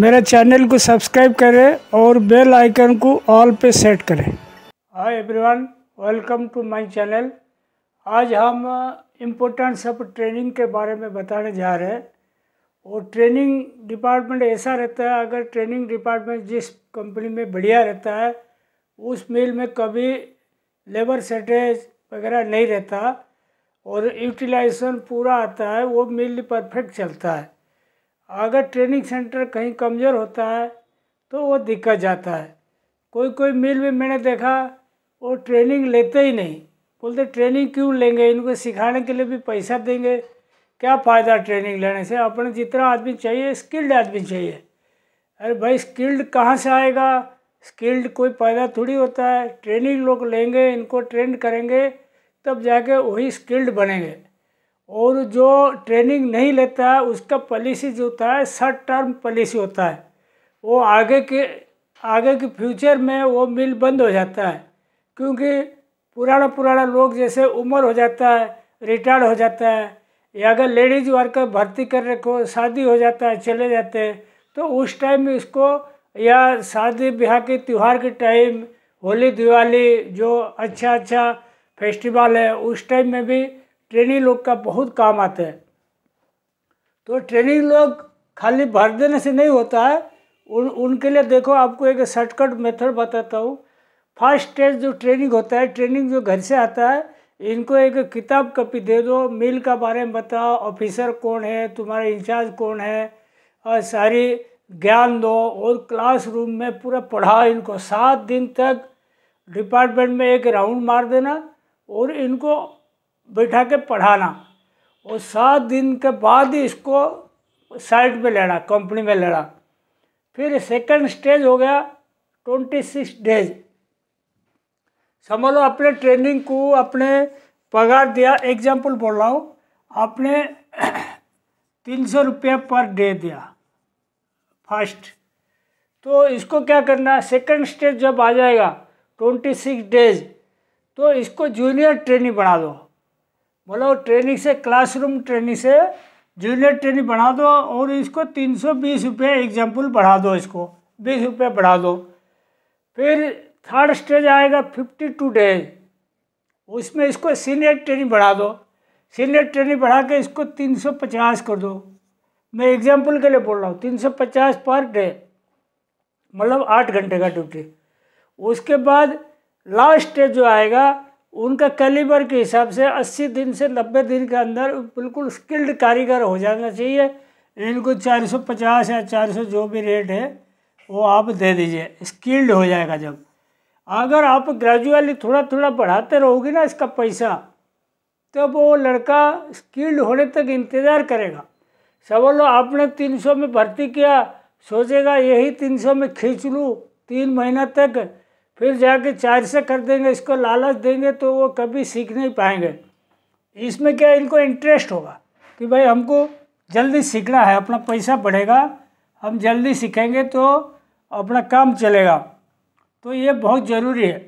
मेरे चैनल को सब्सक्राइब करें और बेल आइकन को ऑल पे सेट करें hi everyone welcome to my channel आज हम इम्पोर्टेंस ऑफ ट्रेनिंग के बारे में बताने जा रहे हैं और ट्रेनिंग डिपार्टमेंट ऐसा रहता है अगर ट्रेनिंग डिपार्टमेंट जिस कंपनी में बढ़िया रहता है उस मिल में कभी लेबर शर्टेज वगैरह नहीं रहता और यूटिलाइजेशन पूरा आता है वो मिल परफेक्ट चलता है अगर ट्रेनिंग सेंटर कहीं कमज़ोर होता है तो वो दिक्कत जाता है कोई कोई मिल में मैंने देखा वो ट्रेनिंग लेते ही नहीं बोलते ट्रेनिंग क्यों लेंगे इनको सिखाने के लिए भी पैसा देंगे क्या फ़ायदा ट्रेनिंग लेने से अपने जितना आदमी चाहिए स्किल्ड आदमी चाहिए अरे भाई स्किल्ड कहाँ से आएगा स्किल्ड कोई पैदा थोड़ी होता है ट्रेनिंग लोग लेंगे इनको ट्रेंड करेंगे तब जाके वही स्किल्ड बनेंगे और जो ट्रेनिंग नहीं लेता है उसका पॉलिसी जो होता है शॉर्ट टर्म पॉलिसी होता है वो आगे के आगे के फ्यूचर में वो मिल बंद हो जाता है क्योंकि पुराना पुराना लोग जैसे उम्र हो जाता है रिटायर्ड हो जाता है या अगर लेडीज वर्कर भर्ती कर रखो शादी हो जाता है चले जाते हैं तो उस टाइम में इसको या शादी ब्याह के त्यौहार के टाइम होली दिवाली जो अच्छा अच्छा फेस्टिवल है उस टाइम में भी ट्रेनिंग लोग का बहुत काम आता है तो ट्रेनिंग लोग खाली भर देने से नहीं होता है उन उनके लिए देखो आपको एक शॉर्टकट मेथड बताता हूँ फर्स्ट स्टेज जो ट्रेनिंग होता है ट्रेनिंग जो घर से आता है इनको एक किताब कॉपी दे दो मिल का बारे में बताओ ऑफिसर कौन है तुम्हारा इंचार्ज कौन है और सारी ज्ञान दो और क्लासरूम में पूरा पढ़ाओ इनको सात दिन तक डिपार्टमेंट में एक राउंड मार देना और इनको बैठा के पढ़ाना और सात दिन के बाद ही इसको साइड पे लड़ा कंपनी में लड़ा फिर सेकंड स्टेज हो गया ट्वेंटी सिक्स डेज समझ लो अपने ट्रेनिंग को अपने पगार दिया एग्जाम्पल बोल रहा हूँ आपने तीन सौ रुपये पर डे दिया फर्स्ट तो इसको क्या करना है सेकेंड स्टेज जब आ जाएगा ट्वेंटी सिक्स डेज तो इसको जूनियर ट्रेनिंग बना दो बोलो ट्रेनिंग से क्लासरूम ट्रेनिंग से जूनियर ट्रेनिंग बढ़ा दो और इसको तीन सौ बीस रुपये एग्जाम्पल बढ़ा दो इसको बीस रुपये बढ़ा दो फिर थर्ड स्टेज आएगा फिफ्टी टू डेज उसमें इसको सीनियर ट्रेनिंग बढ़ा दो सीनियर ट्रेनिंग बढ़ा के इसको तीन सौ पचास कर दो मैं एग्जाम्पल के लिए बोल रहा हूँ तीन सौ पचास पर डे मतलब आठ घंटे का ड्यूटी उसके बाद लास्ट स्टेज जो आएगा उनका कैलिबर के हिसाब से 80 दिन से 90 दिन के अंदर बिल्कुल स्किल्ड कारीगर हो जाना चाहिए इनको 450 या 400 जो भी रेट है वो आप दे दीजिए स्किल्ड हो जाएगा जब अगर आप ग्रेजुअली थोड़ा थोड़ा बढ़ाते रहोगे ना इसका पैसा तब वो लड़का स्किल्ड होने तक इंतज़ार करेगा सवाल आपने 300 में भर्ती किया सोचेगा यही 300 में खींच लूँ तीन महीना तक फिर जाके चार से कर देंगे इसको लालच देंगे तो वो कभी सीख नहीं पाएंगे इसमें क्या इनको इंटरेस्ट होगा कि भाई हमको जल्दी सीखना है अपना पैसा बढ़ेगा हम जल्दी सीखेंगे तो अपना काम चलेगा तो ये बहुत ज़रूरी है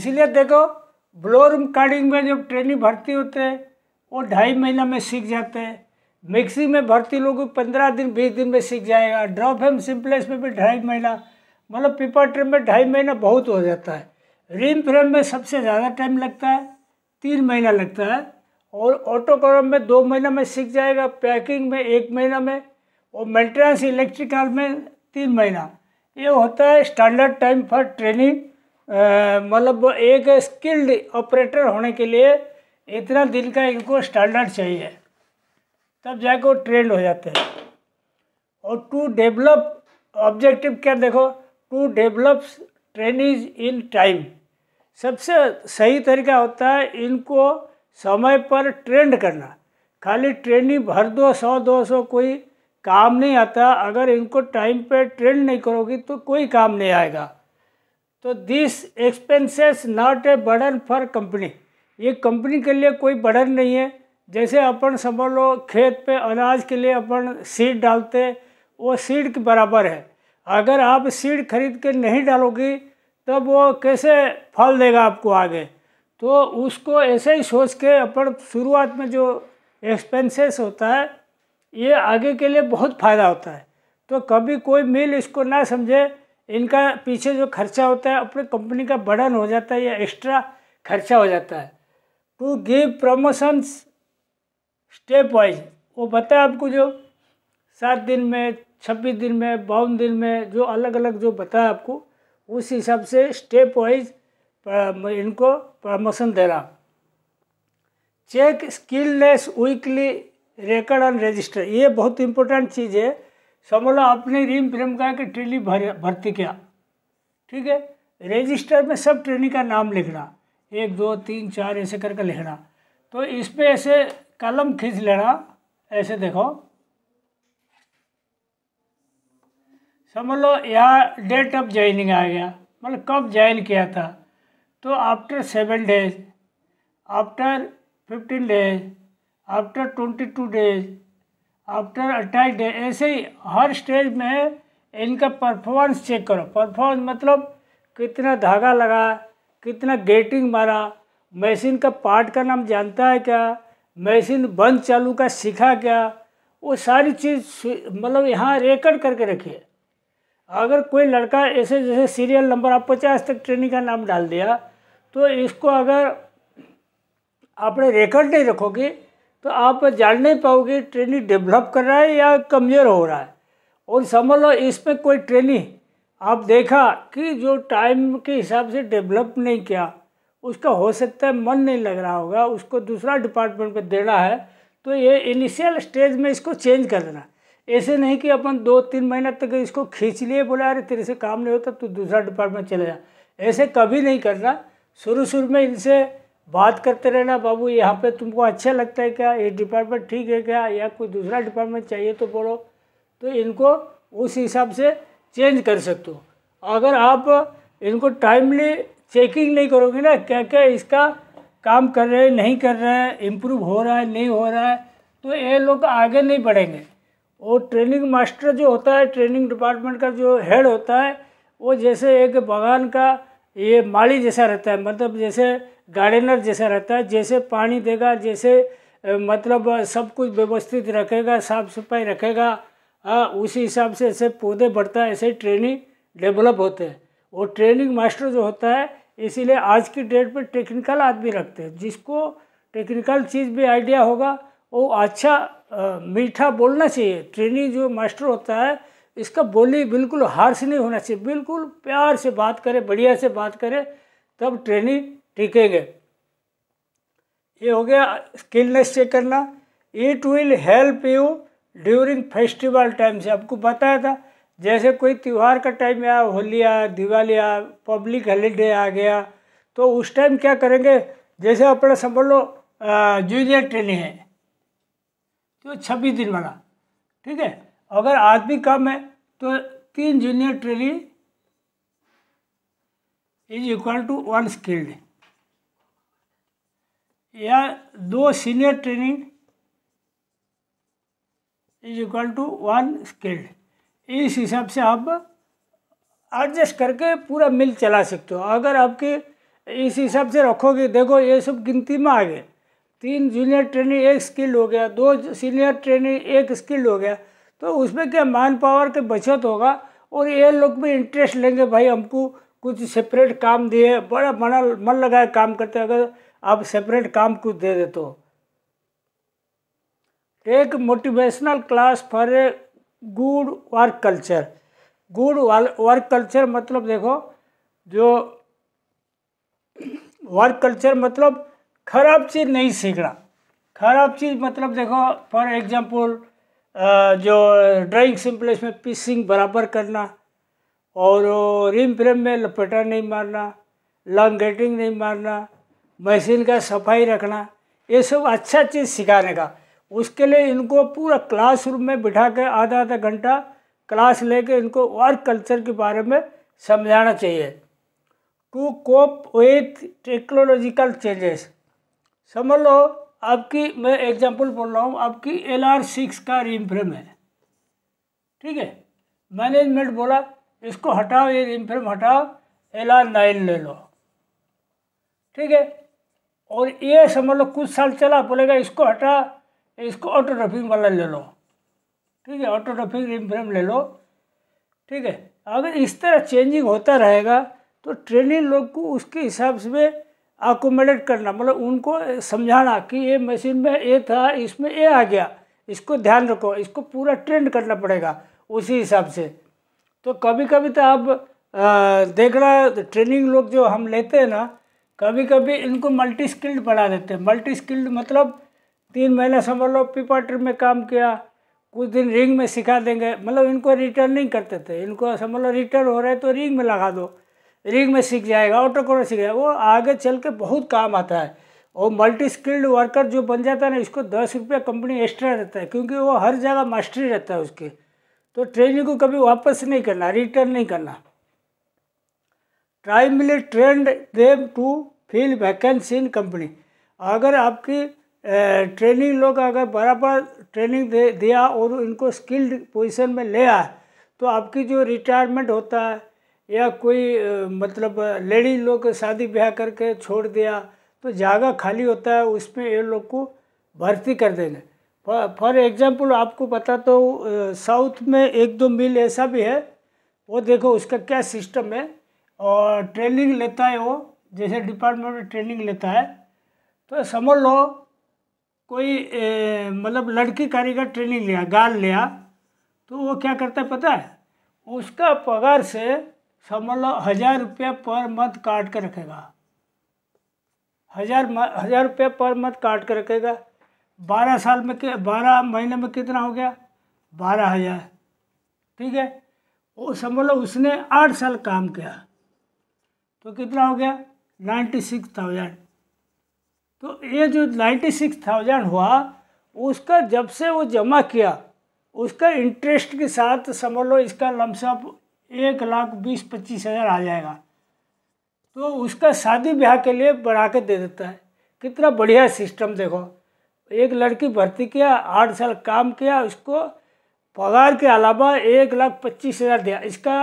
इसलिए देखो ब्लोर कार्डिंग में जब ट्रेनिंग भर्ती होते हैं वो ढाई महीना में सीख जाते हैं मिक्सी में भर्ती लोग पंद्रह दिन बीस दिन में सीख जाएगा ड्रॉप एम सिंपलेस में भी ढाई महीना मतलब पीपा ट्रिम में ढाई महीना बहुत हो जाता है रिम फ्रेम में सबसे ज़्यादा टाइम लगता है तीन महीना लगता है और ऑटो ऑटोकॉलम में दो महीना में सीख जाएगा पैकिंग में एक महीना में और मेंटेनेंस इलेक्ट्रिकल में तीन महीना ये होता है स्टैंडर्ड टाइम फॉर ट्रेनिंग मतलब एक स्किल्ड ऑपरेटर होने के लिए इतना दिन का इनको स्टैंडर्ड चाहिए तब जाके वो ट्रेंड हो जाते हैं और टू डेवलप ऑब्जेक्टिव क्या देखो to develop trainees in time सबसे सही तरीका होता है इनको समय पर ट्रेंड करना खाली ट्रेनिंग भर दो सौ दो सौ कोई काम नहीं आता अगर इनको टाइम पर ट्रेंड नहीं करोगी तो कोई काम नहीं आएगा तो this expenses not a burden for company ये कंपनी के लिए कोई बर्डन नहीं है जैसे अपन समझ लो खेत पे अनाज के लिए अपन सीड डालते वो सीड के बराबर है अगर आप सीड खरीद के नहीं डालोगे तब वो कैसे फल देगा आपको आगे तो उसको ऐसे ही सोच के अपन शुरुआत में जो एक्सपेंसेस होता है ये आगे के लिए बहुत फ़ायदा होता है तो कभी कोई मिल इसको ना समझे इनका पीछे जो खर्चा होता है अपने कंपनी का बर्डन हो जाता है या एक्स्ट्रा खर्चा हो जाता है to give promotions step wise वो बताए आपको जो सात दिन में छब्बीस दिन में बावन दिन में जो अलग अलग जो बताया आपको उस हिसाब से स्टेप वाइज इनको प्रमोशन देना check skillness weekly record and register ये बहुत इंपॉर्टेंट चीज़ है समझ लो आपने रिम फ्रेम का कि ट्रेली भर भर्ती किया ठीक है रजिस्टर में सब ट्रेनी का नाम लिखना एक दो तीन चार ऐसे करके लिखना तो इसमें ऐसे कलम खींच लेना ऐसे देखो समझ लो यहाँ डेट ऑफ ज्वाइनिंग आ गया मतलब कब ज्वाइन किया था तो after seven days after fifteen days after twenty two days after अट्ठाईस डेज ऐसे ही हर स्टेज में इनका परफॉर्मेंस चेक करो परफॉर्मेंस मतलब कितना धागा लगा कितना गेटिंग मारा मशीन का पार्ट का नाम जानता है क्या मशीन बंद चालू का सीखा क्या वो सारी चीज़ मतलब यहाँ रेकर्ड करके रखिए अगर कोई लड़का ऐसे जैसे सीरियल नंबर आप पचास तक ट्रेनिंग का नाम डाल दिया तो इसको अगर आपने रिकॉर्ड नहीं रखोगे तो आप जान नहीं पाओगे ट्रेनी डेवलप कर रहा है या कमज़ोर हो रहा है और समझ लो इसमें कोई ट्रेनी आप देखा कि जो टाइम के हिसाब से डेवलप नहीं किया उसका हो सकता है मन नहीं लग रहा होगा उसको दूसरा डिपार्टमेंट में देना है तो ये इनिशियल स्टेज में इसको चेंज कर देना ऐसे नहीं कि अपन दो तीन महीना तक इसको खींच लिए बोला अरे तेरे से काम नहीं होता तो दूसरा डिपार्टमेंट चले जा ऐसे कभी नहीं करना शुरू शुरू में इनसे बात करते रहना बाबू यहाँ पे तुमको अच्छा लगता है क्या ये डिपार्टमेंट ठीक है क्या या कोई दूसरा डिपार्टमेंट चाहिए तो बोलो तो इनको उस हिसाब से चेंज कर सकते हो अगर आप इनको टाइमली चेकिंग नहीं करोगे ना क्या क्या इसका काम कर रहे हैं नहीं कर रहे हैं इम्प्रूव हो रहा है नहीं हो रहा है तो ये लोग आगे नहीं बढ़ेंगे और ट्रेनिंग मास्टर जो होता है ट्रेनिंग डिपार्टमेंट का जो हेड होता है वो जैसे एक बागान का ये माली जैसा रहता है मतलब जैसे गार्डनर जैसा रहता है जैसे पानी देगा जैसे मतलब सब कुछ व्यवस्थित रखेगा साफ सफाई रखेगा हाँ उसी हिसाब से ऐसे पौधे बढ़ता है ऐसे ट्रेनिंग डेवलप होते हैं और ट्रेनिंग मास्टर जो होता है इसीलिए आज की डेट पर टेक्निकल आदमी रखते हैं जिसको टेक्निकल चीज़ भी आइडिया होगा वो अच्छा आ, मीठा बोलना चाहिए ट्रेनिंग जो मास्टर होता है इसका बोली बिल्कुल हार्श नहीं होना चाहिए बिल्कुल प्यार से बात करे बढ़िया से बात करे तब ट्रेनिंग टिकेंगे ये हो गया स्किलनेस चेक करना it will help you during festival time से आपको बताया था जैसे कोई त्यौहार का टाइम आया होली आया दिवाली आया पब्लिक हॉलीडे आ गया तो उस टाइम क्या करेंगे जैसे अपना समझ लो जूनियर ट्रेनिंग है तो छब्बीस दिन वाला ठीक है अगर आदमी कम है तो तीन junior training is equal to one skilled या दो senior training is equal to one skilled इस हिसाब से आप एडजस्ट करके पूरा मिल चला सकते हो अगर आपके इस हिसाब से रखोगे देखो ये सब गिनती में आ गए तीन जूनियर ट्रेनिंग एक स्किल हो गया दो सीनियर ट्रेनिंग एक स्किल हो गया तो उसमें क्या मैन पावर की बचत होगा और ये लोग भी इंटरेस्ट लेंगे भाई हमको कुछ सेपरेट काम दिए बड़ा मना मन लगाए काम करते अगर आप सेपरेट काम कुछ दे दे तो take motivational class for a good work culture good work culture मतलब देखो जो वर्क कल्चर मतलब खराब चीज़ नहीं सीखना खराब चीज़ मतलब देखो फॉर एग्जांपल जो ड्राइंग सिंपलेस में पीसिंग बराबर करना और रिम फ्रेम में लपेटा नहीं मारना गेटिंग नहीं मारना मशीन का सफाई रखना ये सब अच्छा चीज़ सिखाने का उसके लिए इनको पूरा क्लासरूम में बिठा के आधा आधा घंटा क्लास लेके इनको वर्क कल्चर के बारे में समझाना चाहिए to cope with technological changes समझ लो आपकी मैं एग्जांपल बोल रहा हूँ आपकी एल आर सिक्स का रिम फ्रेम है ठीक है मैनेजमेंट बोला इसको हटाओ ये रिम फ्रेम हटाओ एल आर नाइन ले लो ठीक है और ये समझ लो कुछ साल चला बोलेगा इसको हटा इसको ऑटो वाला ले लो ठीक है ऑटो रफिंग रिम फ्रेम ले लो ठीक है अगर इस तरह चेंजिंग होता रहेगा तो ट्रेनिंग लोग को उसके हिसाब से आकोमोडेट करना मतलब उनको समझाना कि ये मशीन में ए था इसमें ए आ गया इसको ध्यान रखो इसको पूरा ट्रेंड करना पड़ेगा उसी हिसाब से तो कभी कभी तो अब देखना ट्रेनिंग लोग जो हम लेते हैं ना कभी कभी इनको मल्टी स्किल्ड बना देते हैं मल्टी स्किल्ड मतलब तीन महीना समझ लो पीपाटर में काम किया कुछ दिन रिंग में सिखा देंगे मतलब इनको रिटर्निंग करते थे इनको समझ लो रिटर्न हो रहा है तो रिंग में लगा दो रिंग में सीख जाएगा ऑटो कोडर सीख जाएगा वो आगे चल के बहुत काम आता है और मल्टी स्किल्ड वर्कर जो बन जाता है ना इसको दस रुपया कंपनी एक्स्ट्रा देता है क्योंकि वो हर जगह मास्टरी रहता है उसके तो ट्रेनिंग को कभी वापस नहीं करना रिटर्न नहीं करना ट्राई मिले trained them to fill vacancy in company अगर आपकी ट्रेनिंग लोग अगर बराबर ट्रेनिंग दे दिया और इनको स्किल्ड पोजिशन में ले आए तो आपकी जो रिटायरमेंट होता है या कोई मतलब लेडीज लोग शादी ब्याह करके छोड़ दिया तो जागा खाली होता है उसमें ये लोग को भर्ती कर देने फॉर एग्ज़ाम्पल आपको पता तो साउथ में एक दो मिल ऐसा भी है वो देखो उसका क्या सिस्टम है और ट्रेनिंग लेता है वो जैसे डिपार्टमेंट में ट्रेनिंग लेता है तो समझ लो कोई मतलब लड़की कारीगर ट्रेनिंग लिया गाल लिया तो वो क्या करता है पता है उसका पगार से समझ लो हज़ार रुपये पर मंथ काट कर रखेगा हज़ार हज़ार रुपये पर मंथ काट कर रखेगा बारह साल में बारह महीने में कितना हो गया बारह हज़ार ठीक है वो समझ लो उसने आठ साल काम किया तो कितना हो गया नाइन्टी सिक्स थाउजेंड तो ये जो नाइन्टी सिक्स थाउजेंड हुआ उसका जब से वो जमा किया उसका इंटरेस्ट के साथ समझ लो इसका लमसम एक लाख बीस पच्चीस हज़ार आ जाएगा तो उसका शादी ब्याह के लिए बढ़ा के दे देता है कितना बढ़िया सिस्टम देखो एक लड़की भर्ती किया आठ साल काम किया उसको पगार के अलावा एक लाख पच्चीस हज़ार दिया इसका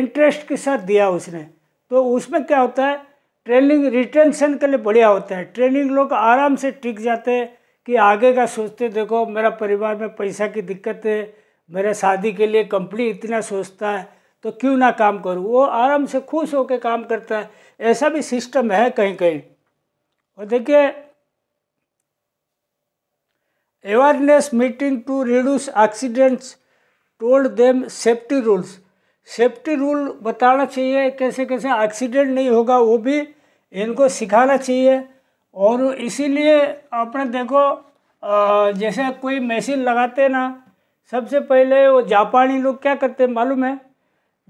इंटरेस्ट के साथ दिया उसने तो उसमें क्या होता है ट्रेनिंग रिटेंशन के लिए बढ़िया होता है ट्रेनिंग लोग आराम से टिक जाते हैं कि आगे का सोचते देखो मेरा परिवार में पैसा की दिक्कत है मेरा शादी के लिए कंपनी इतना सोचता है तो क्यों ना काम करूँ वो आराम से खुश होकर काम करता है ऐसा भी सिस्टम है कहीं कहीं और देखिए awareness meeting to reduce accidents told them safety rules safety rule बताना चाहिए कैसे कैसे एक्सीडेंट नहीं होगा वो भी इनको सिखाना चाहिए और इसीलिए अपने देखो जैसे कोई मशीन लगाते ना सबसे पहले वो जापानी लोग क्या करते हैं मालूम है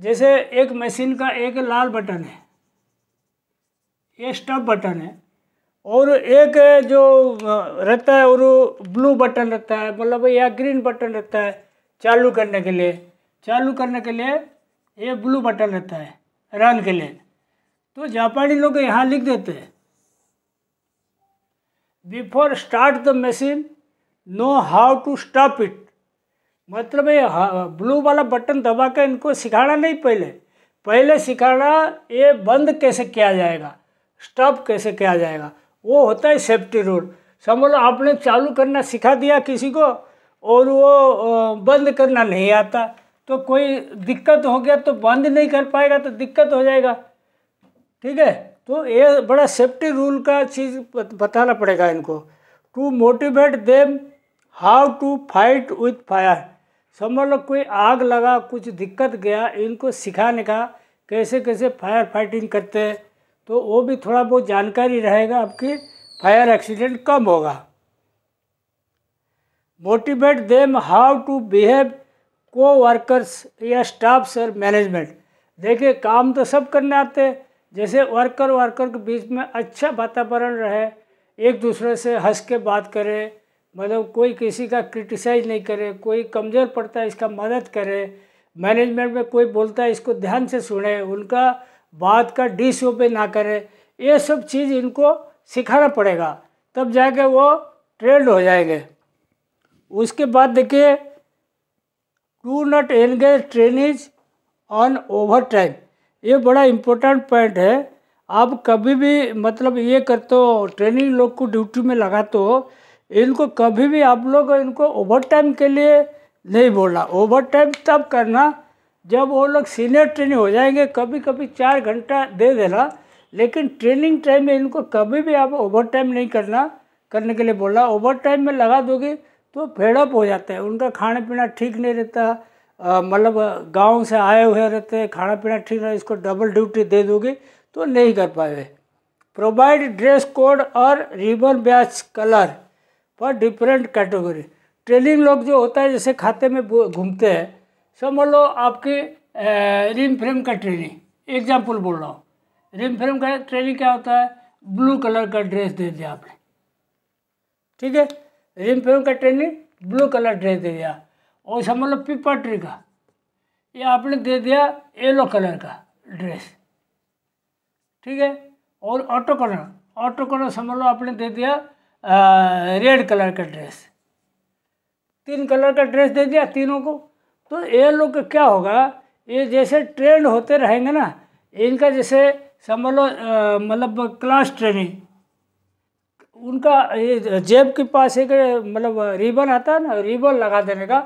जैसे एक मशीन का एक लाल बटन है ये स्टॉप बटन है और एक जो रहता है और ब्लू बटन रहता है मतलब या ग्रीन बटन रहता है चालू करने के लिए चालू करने के लिए ये ब्लू बटन रहता है रन के लिए तो जापानी लोग यहाँ लिख देते हैं before start the machine know how to stop it मतलब ये ब्लू वाला बटन दबा कर इनको सिखाना नहीं पहले पहले सिखाना ये बंद कैसे किया जाएगा स्टॉप कैसे किया जाएगा वो होता है सेफ्टी रूल समझ लो आपने चालू करना सिखा दिया किसी को और वो बंद करना नहीं आता तो कोई दिक्कत हो गया तो बंद नहीं कर पाएगा तो दिक्कत हो जाएगा ठीक है तो ये बड़ा सेफ्टी रूल का चीज़ बताना पड़ेगा इनको to motivate them how to fight with fire समझ लो कोई आग लगा कुछ दिक्कत गया इनको सिखाने का कैसे कैसे फायर फाइटिंग करते हैं तो वो भी थोड़ा बहुत जानकारी रहेगा आपके फायर एक्सीडेंट कम होगा motivate them how to behave को वर्कर्स या स्टाफ सर मैनेजमेंट देखिए काम तो सब करने आते हैं जैसे वर्कर वर्कर के बीच में अच्छा वातावरण रहे एक दूसरे से हंस के बात करें मतलब कोई किसी का क्रिटिसाइज नहीं करे कोई कमज़ोर पड़ता है इसका मदद करे मैनेजमेंट में कोई बोलता है इसको ध्यान से सुने उनका बात का डिस ओपे ना करे ये सब चीज़ इनको सिखाना पड़ेगा तब जाके वो ट्रेंड हो जाएंगे उसके बाद देखिए to not engage trainees on overtime ये बड़ा इम्पोर्टेंट पॉइंट है आप कभी भी मतलब ये करते हो ट्रेनिंग लोग को ड्यूटी में लगाते हो इनको कभी भी आप लोग इनको ओवर टाइम के लिए नहीं बोलना ओवर टाइम तब करना जब वो लोग सीनियर ट्रेनिंग हो जाएंगे कभी कभी चार घंटा दे देना लेकिन ट्रेनिंग टाइम में इनको कभी भी आप ओवर टाइम नहीं करना करने के लिए बोला ओवर टाइम में लगा दोगे तो फेडअप हो जाता है उनका खाना पीना ठीक नहीं रहता मतलब गांव से आए हुए रहते हैं खाना पीना ठीक नहीं इसको डबल ड्यूटी दे दोगे तो नहीं कर पाए प्रोवाइड ड्रेस कोड और ribbon badge colour for different category trailing लोग जो होता है जैसे खाते में घूमते हैं समझ लो आपके रिम फ्रेम का ट्रेनिंग एग्जाम्पल बोल रहा हूँ रिम फ्रेम का ट्रेनिंग क्या होता है ब्लू कलर का ड्रेस दे दिया आपने ठीक है रिम फ्रेम का ट्रेनिंग ब्लू कलर ड्रेस दे दिया और समझ लो पिपर ट्री का ये आपने दे दिया येलो कलर का ड्रेस ठीक है और ऑटो कलर ऑटो कलर समझ लो आपने दे दिया रेड कलर का ड्रेस तीन कलर का ड्रेस दे दिया तीनों को तो ये लोग का क्या होगा ये जैसे ट्रेंड होते रहेंगे ना इनका जैसे समझ लो मतलब क्लास ट्रेनिंग उनका ये जेब के पास एक मतलब रिबन आता है ना रिबन लगा देने का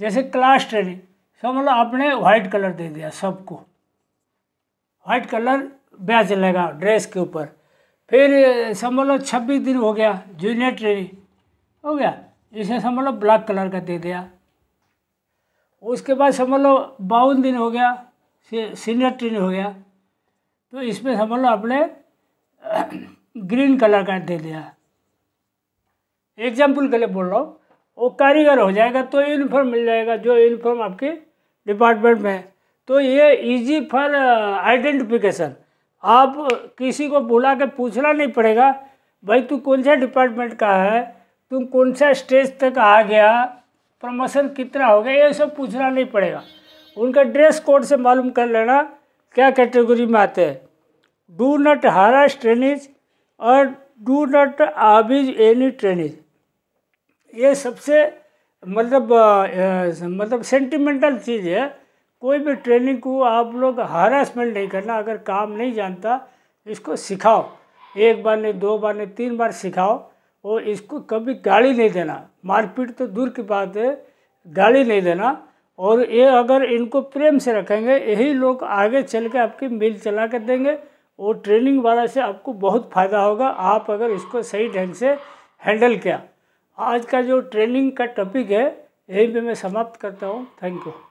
जैसे क्लास ट्रेनिंग समझ लो आपने वाइट कलर दे दिया सबको वाइट कलर ब्याज लगा ड्रेस के ऊपर फिर समझ मतलब लो छब्बीस दिन हो गया जूनियर ट्रेनिंग हो गया इसे समझ लो ब्लैक कलर का दे दिया उसके बाद समझ मतलब लो बावन दिन हो गया सीनियर ट्रेनिंग हो गया तो इसमें समझ लो आपने ग्रीन कलर का दे दिया एग्जाम्पल के लिए बोल रहा हूँ वो कारीगर हो जाएगा तो यूनिफॉर्म मिल जाएगा जो यूनिफॉर्म आपके डिपार्टमेंट में है तो ये इजी फॉर आइडेंटिफिकेशन आप किसी को बुला के पूछना नहीं पड़ेगा भाई तू कौन सा डिपार्टमेंट का है तुम कौन सा स्टेज तक आ गया प्रमोशन कितना हो गया ये सब पूछना नहीं पड़ेगा उनका ड्रेस कोड से मालूम कर लेना क्या कैटेगरी में आते हैं डू नॉट हारस ट्रेनिज और do not abuse any trainees ये सबसे मतलब मतलब सेंटिमेंटल चीज़ है कोई भी ट्रेनिंग को आप लोग हरासमेंट नहीं करना अगर काम नहीं जानता इसको सिखाओ एक बार नहीं दो बार नहीं तीन बार सिखाओ और इसको कभी गाली नहीं देना मारपीट तो दूर की बात है गाली नहीं देना और ये अगर इनको प्रेम से रखेंगे यही लोग आगे चल के आपकी मिल चला कर देंगे और ट्रेनिंग वाला से आपको बहुत फ़ायदा होगा आप अगर इसको सही ढंग से हैंडल किया आज का जो ट्रेनिंग का टॉपिक है यही पे मैं समाप्त करता हूँ थैंक यू